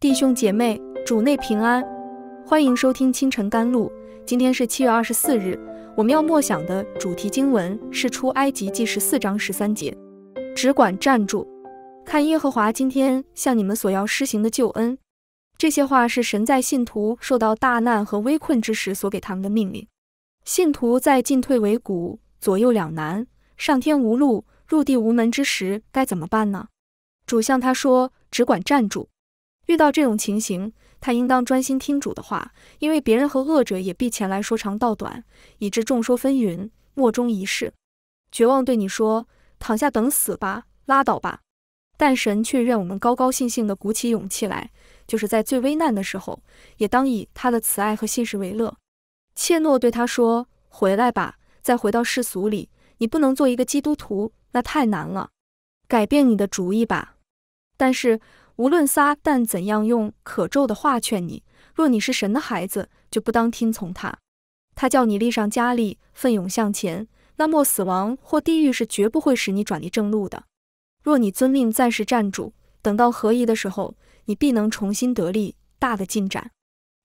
弟兄姐妹，主内平安，欢迎收听清晨甘露。今天是七月二十四日，我们要默想的主题经文是出埃及记十四章十三节：“只管站住，看耶和华今天向你们所要施行的救恩。”这些话是神在信徒受到大难和危困之时所给他们的命令。信徒在进退维谷、左右两难、上天无路、入地无门之时，该怎么办呢？主向他说：“只管站住。”遇到这种情形，他应当专心听主的话，因为别人和恶者也必前来说长道短，以致众说纷纭，莫衷一是。绝望对你说：“躺下等死吧，拉倒吧。”但神却让我们高高兴兴地鼓起勇气来，就是在最危难的时候，也当以他的慈爱和信实为乐。切诺对他说：“回来吧，再回到世俗里，你不能做一个基督徒，那太难了。改变你的主意吧。”但是。无论撒旦怎样用可咒的话劝你，若你是神的孩子，就不当听从他。他叫你立上加力，奋勇向前，那末死亡或地狱是绝不会使你转离正路的。若你遵命暂时站住，等到合宜的时候，你必能重新得力，大的进展。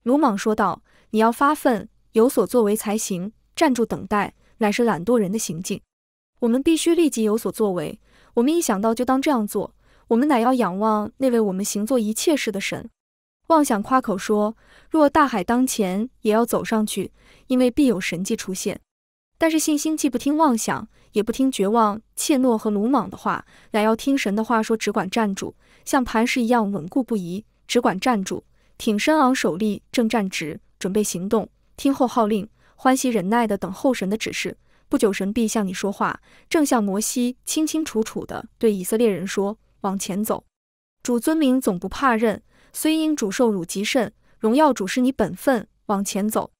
鲁莽说道：“你要发奋，有所作为才行。站住等待，乃是懒惰人的行径。我们必须立即有所作为。我们一想到就当这样做。”我们乃要仰望那位我们行做一切事的神，妄想夸口说：若大海当前，也要走上去，因为必有神迹出现。但是信心既不听妄想，也不听绝望、怯懦和鲁莽的话，乃要听神的话，说只管站住，像磐石一样稳固不移；只管站住，挺身昂首立正站直，准备行动，听候号令，欢喜忍耐的等候神的指示。不久神必向你说话，正像摩西清清楚楚的对以色列人说。往前走，主尊名总不怕认，虽因主受辱极甚，荣耀主是你本分。往前走。